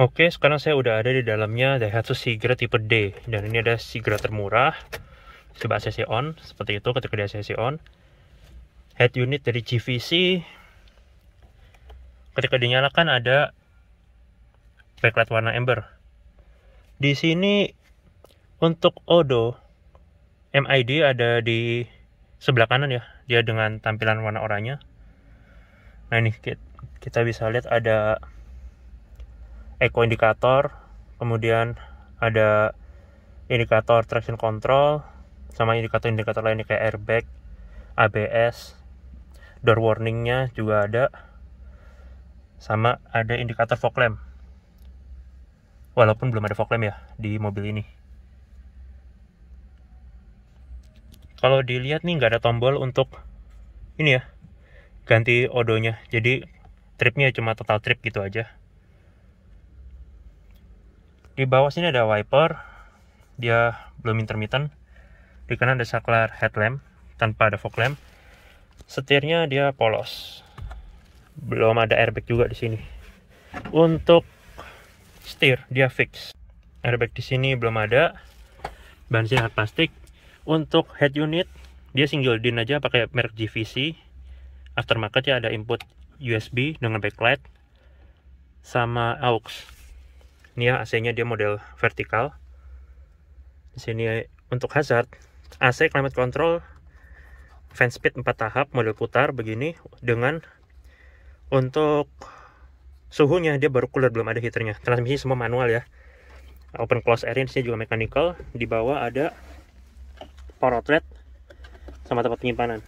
Oke, sekarang saya udah ada di dalamnya Daihatsu Sigra tipe D dan ini ada Sigra termurah. Coba CC on seperti itu ketika dia CC on. Head unit dari GVC. Ketika dinyalakan ada backlight warna ember. Di sini untuk Odo MID ada di sebelah kanan ya. Dia dengan tampilan warna oranye. Nah ini kita bisa lihat ada Eco indikator, kemudian ada indikator traction control, sama indikator-indikator lainnya kayak airbag, ABS, door warningnya juga ada, sama ada indikator fog lamp. Walaupun belum ada fog lamp ya di mobil ini. Kalau dilihat nih nggak ada tombol untuk ini ya ganti odonya. Jadi tripnya cuma total trip gitu aja di bawah sini ada wiper dia belum intermittent di kanan ada saklar headlamp tanpa ada fog lamp setirnya dia polos belum ada airbag juga di sini untuk setir dia fix airbag di sini belum ada ban sehat plastik untuk head unit dia single din aja pakai merek GVC aftermarket ya ada input USB dengan backlight sama aux ini ya AC-nya dia model vertikal di sini untuk hazard AC climate control fan speed 4 tahap model putar begini dengan untuk suhunya dia baru cooler belum ada heaternya transmisi semua manual ya open close air ini juga mechanical di bawah ada power outlet sama tempat penyimpanan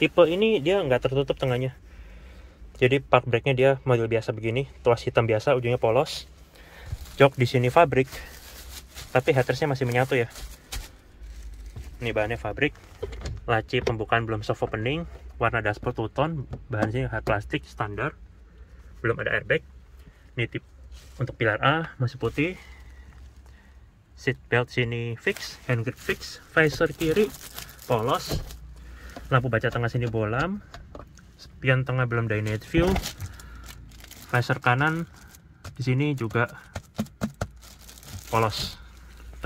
tipe ini dia nggak tertutup tengahnya jadi park brake nya dia model biasa begini tuas hitam biasa ujungnya polos jok di sini fabrik, tapi hatersnya masih menyatu ya ini bahannya fabrik. laci pembukaan belum soft opening warna dashboard two bahan bahannya hard plastik standar belum ada airbag ini untuk pilar A masih putih seat belt sini fix hand grip fix visor kiri polos lampu baca tengah sini bolam spion tengah belum dynamic view visor kanan di sini juga polos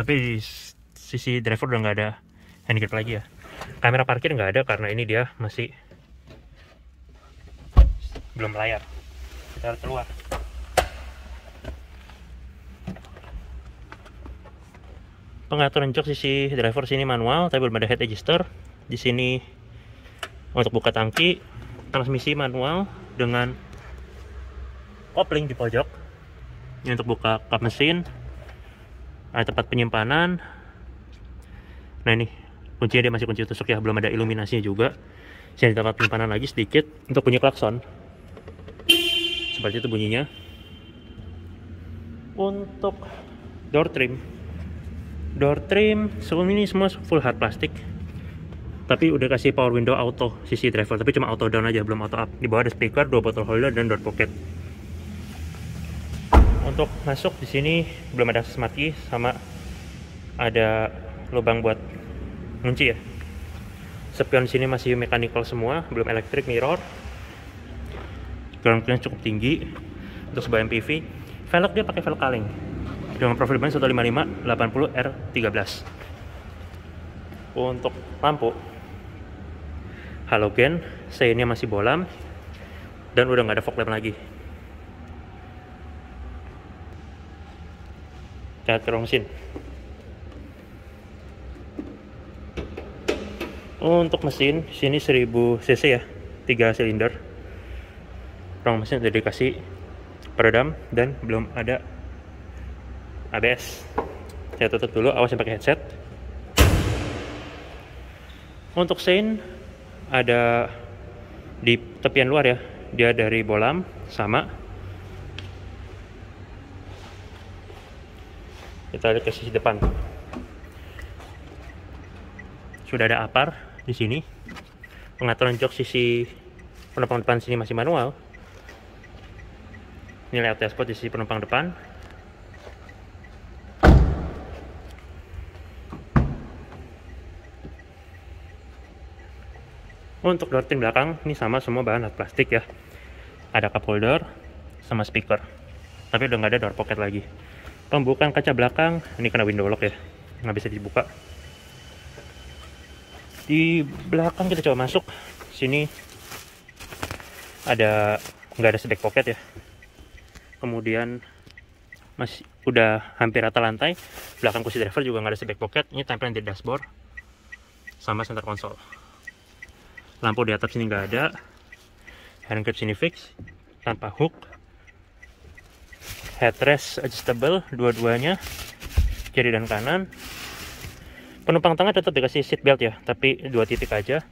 tapi di sisi driver udah nggak ada hand lagi ya kamera parkir nggak ada karena ini dia masih belum layar kita harus keluar pengaturan jok sisi driver sini manual tapi belum ada head register di sini untuk buka tangki transmisi manual dengan kopling di pojok ini untuk buka kap mesin ada ah, tempat penyimpanan nah ini kuncinya dia masih kunci tusuk ya belum ada iluminasinya juga Saya tempat penyimpanan lagi sedikit untuk bunyi klakson seperti itu bunyinya untuk door trim door trim sebelum ini semua full hard plastik tapi udah kasih power window auto sisi driver tapi cuma auto down aja belum auto up di bawah ada speaker dua botol holder dan door pocket untuk masuk di sini belum ada semati sama ada lubang buat kunci ya spion sini masih mechanical semua belum elektrik mirror ground cukup tinggi untuk sebuah MPV velg dia pakai velg kaleng dengan profil ban 155 80 R13 untuk lampu halogen seinnya masih bolam dan udah nggak ada fog lamp lagi kita ke mesin oh, untuk mesin sini 1000 cc ya tiga silinder rong mesin sudah dikasih peredam dan belum ada ABS saya tutup dulu awas yang pakai headset untuk sein ada di tepian luar ya dia dari bolam sama kita lihat ke sisi depan sudah ada apar di sini pengaturan jok sisi penumpang depan sini masih manual nilai layout dashboard di sisi penumpang depan untuk door trim belakang ini sama semua bahan plastik ya ada cup holder sama speaker tapi udah nggak ada door pocket lagi pembukaan kaca belakang ini kena window lock ya nggak bisa dibuka di belakang kita coba masuk sini ada nggak ada sedek pocket ya kemudian masih udah hampir rata lantai belakang kursi driver juga nggak ada seback pocket ini tempelan di dashboard sama center konsol lampu di atas sini nggak ada handgrip sini fix tanpa hook headrest adjustable dua-duanya kiri dan kanan penumpang tengah tetap dikasih seat belt ya tapi dua titik aja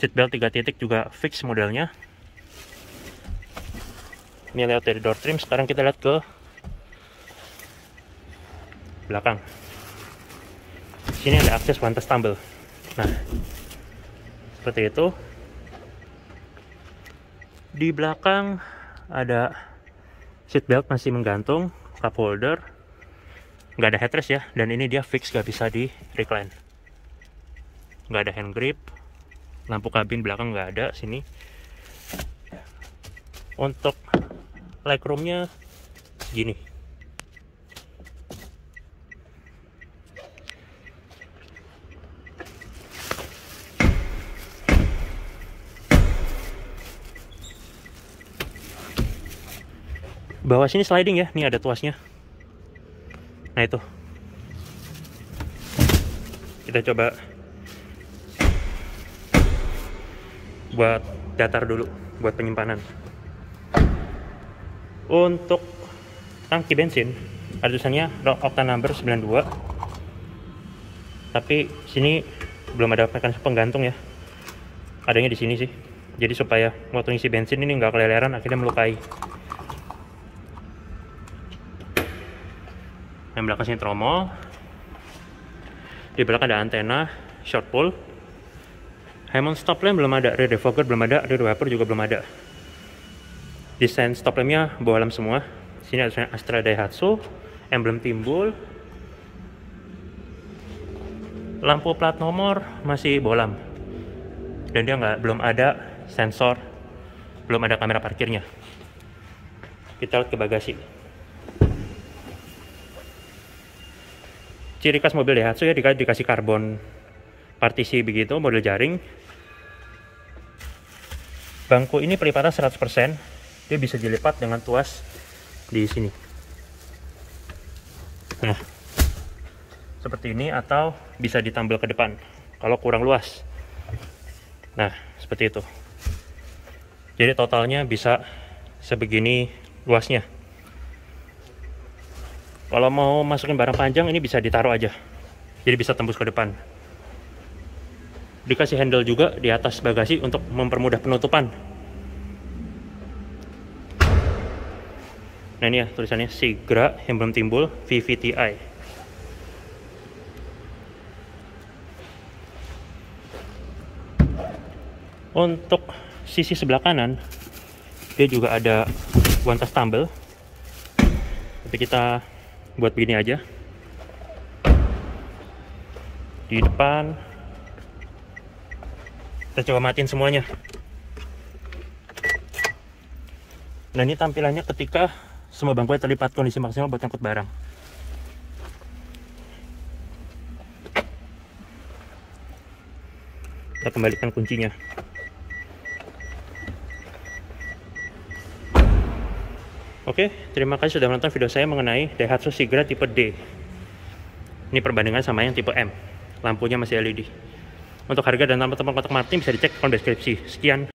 seat belt tiga titik juga fix modelnya ini lihat dari door trim sekarang kita lihat ke belakang sini ada akses one tumble nah seperti itu di belakang ada seat belt masih menggantung cup holder nggak ada headrest ya dan ini dia fix nggak bisa di recline nggak ada hand grip lampu kabin belakang nggak ada sini untuk legroomnya gini bawah sini sliding ya ini ada tuasnya nah itu kita coba buat datar dulu buat penyimpanan untuk tangki bensin ada tulisannya octan number 92 tapi sini belum ada mekanisme penggantung ya adanya di sini sih jadi supaya motor isi bensin ini nggak keleleran akhirnya melukai yang belakang sini tromol di belakang ada antena short pull Hammond stop lamp belum ada rear defogger belum ada rear wiper juga belum ada desain stop lampnya bawah lamp semua sini ada Astra Daihatsu emblem timbul lampu plat nomor masih bolam dan dia nggak belum ada sensor belum ada kamera parkirnya kita lihat ke bagasi ciri khas mobil Daihatsu ya dikasih, dikasih karbon partisi begitu model jaring bangku ini pelipatan 100% dia bisa dilipat dengan tuas di sini nah seperti ini atau bisa ditambal ke depan kalau kurang luas nah seperti itu jadi totalnya bisa sebegini luasnya kalau mau masukin barang panjang ini bisa ditaruh aja jadi bisa tembus ke depan dikasih handle juga di atas bagasi untuk mempermudah penutupan nah ini ya tulisannya Sigra Emblem Timbul VVTI untuk sisi sebelah kanan dia juga ada one touch tumble tapi kita buat begini aja di depan kita coba matiin semuanya nah ini tampilannya ketika semua bangku terlipat kondisi maksimal buat nyangkut barang kita kembalikan kuncinya Oke, terima kasih sudah menonton video saya mengenai Daihatsu Sigra tipe D. Ini perbandingan sama yang tipe M. Lampunya masih LED. Untuk harga dan nama teman kotak Martin bisa dicek di deskripsi. Sekian.